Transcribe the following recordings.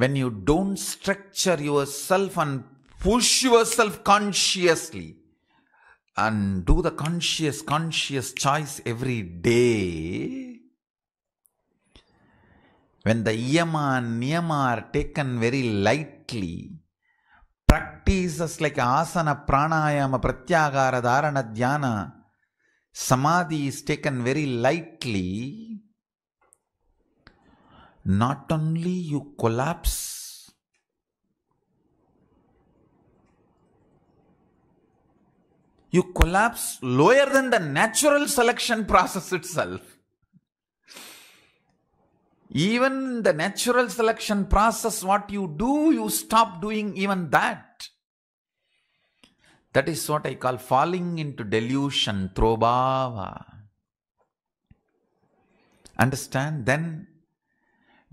when you don't structure yourself and push yourself consciously and do the conscious, conscious choice every day, when the yama and niyama are taken very lightly, practices like asana, pranayama, pratyagara, dharana, dhyana, samadhi is taken very lightly, not only you collapse, you collapse lower than the natural selection process itself. Even the natural selection process, what you do, you stop doing even that. That is what I call falling into delusion, throbhava. Understand? Then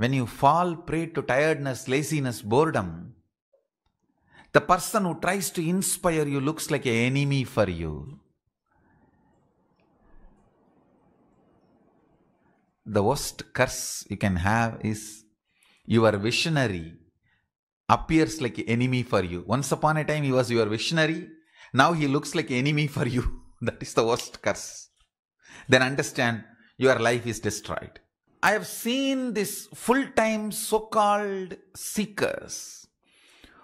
when you fall prey to tiredness, laziness, boredom, the person who tries to inspire you looks like an enemy for you. The worst curse you can have is your visionary appears like enemy for you. Once upon a time he was your visionary, now he looks like enemy for you. that is the worst curse. Then understand your life is destroyed. I have seen these full-time so-called seekers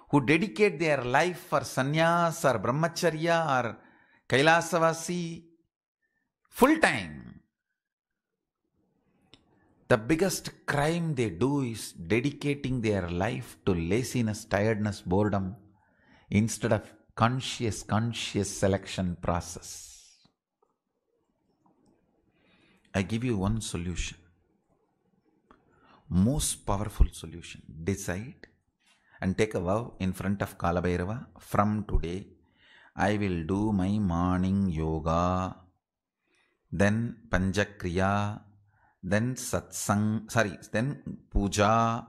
who dedicate their life for sannyas or brahmacharya or kailasavasi full-time. The biggest crime they do is dedicating their life to laziness, tiredness, boredom instead of conscious, conscious selection process. I give you one solution most powerful solution. Decide and take a vow in front of Kalabhairava from today. I will do my morning yoga, then Panjakriya, then Satsang, sorry, then Puja,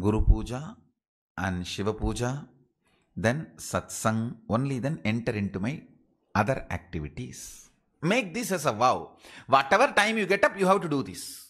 Guru Puja, and Shiva Puja, then Satsang. Only then enter into my other activities. Make this as a vow. Whatever time you get up, you have to do this.